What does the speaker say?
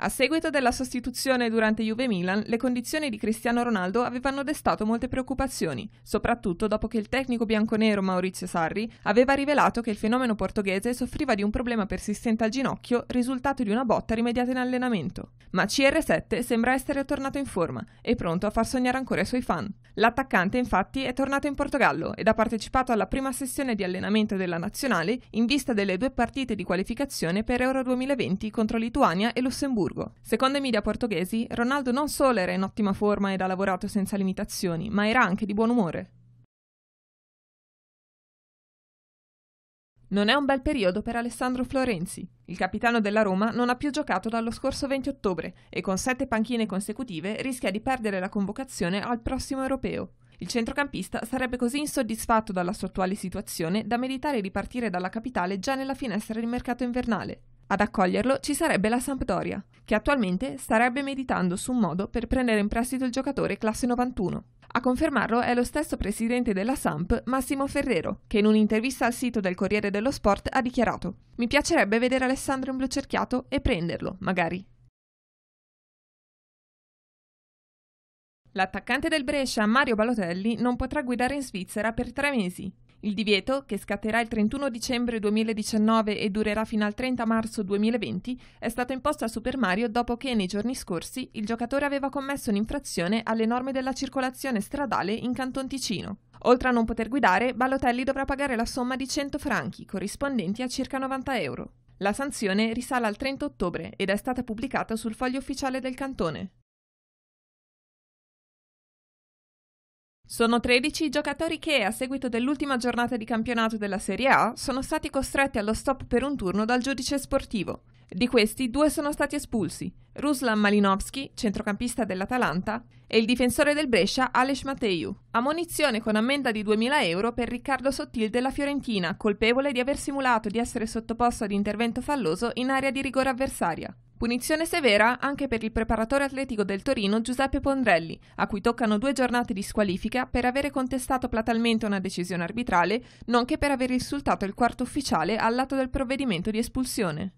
A seguito della sostituzione durante Juve-Milan, le condizioni di Cristiano Ronaldo avevano destato molte preoccupazioni, soprattutto dopo che il tecnico bianconero Maurizio Sarri aveva rivelato che il fenomeno portoghese soffriva di un problema persistente al ginocchio risultato di una botta rimediata in allenamento. Ma CR7 sembra essere tornato in forma e pronto a far sognare ancora i suoi fan. L'attaccante infatti è tornato in Portogallo ed ha partecipato alla prima sessione di allenamento della nazionale in vista delle due partite di qualificazione per Euro 2020 contro Lituania e Lussemburgo. Secondo i media portoghesi, Ronaldo non solo era in ottima forma ed ha lavorato senza limitazioni, ma era anche di buon umore. Non è un bel periodo per Alessandro Florenzi. Il capitano della Roma non ha più giocato dallo scorso 20 ottobre e con sette panchine consecutive rischia di perdere la convocazione al prossimo europeo. Il centrocampista sarebbe così insoddisfatto dalla sua attuale situazione da meditare di partire dalla capitale già nella finestra di mercato invernale. Ad accoglierlo ci sarebbe la Sampdoria, che attualmente starebbe meditando su un modo per prendere in prestito il giocatore classe 91. A confermarlo è lo stesso presidente della Samp, Massimo Ferrero, che in un'intervista al sito del Corriere dello Sport ha dichiarato: Mi piacerebbe vedere Alessandro in blu cerchiato e prenderlo, magari. L'attaccante del Brescia, Mario Balotelli, non potrà guidare in Svizzera per tre mesi. Il divieto, che scatterà il 31 dicembre 2019 e durerà fino al 30 marzo 2020, è stato imposto a Super Mario dopo che nei giorni scorsi il giocatore aveva commesso un'infrazione alle norme della circolazione stradale in Canton Ticino. Oltre a non poter guidare, Balotelli dovrà pagare la somma di 100 franchi, corrispondenti a circa 90 euro. La sanzione risale al 30 ottobre ed è stata pubblicata sul foglio ufficiale del cantone. Sono 13 i giocatori che, a seguito dell'ultima giornata di campionato della Serie A, sono stati costretti allo stop per un turno dal giudice sportivo. Di questi, due sono stati espulsi, Ruslan Malinowski, centrocampista dell'Atalanta, e il difensore del Brescia, Alex Mateiu, Ammonizione con ammenda di 2.000 euro per Riccardo Sottil della Fiorentina, colpevole di aver simulato di essere sottoposto ad intervento falloso in area di rigore avversaria. Punizione severa anche per il preparatore atletico del Torino Giuseppe Pondrelli, a cui toccano due giornate di squalifica per avere contestato platalmente una decisione arbitrale, nonché per aver insultato il quarto ufficiale al lato del provvedimento di espulsione.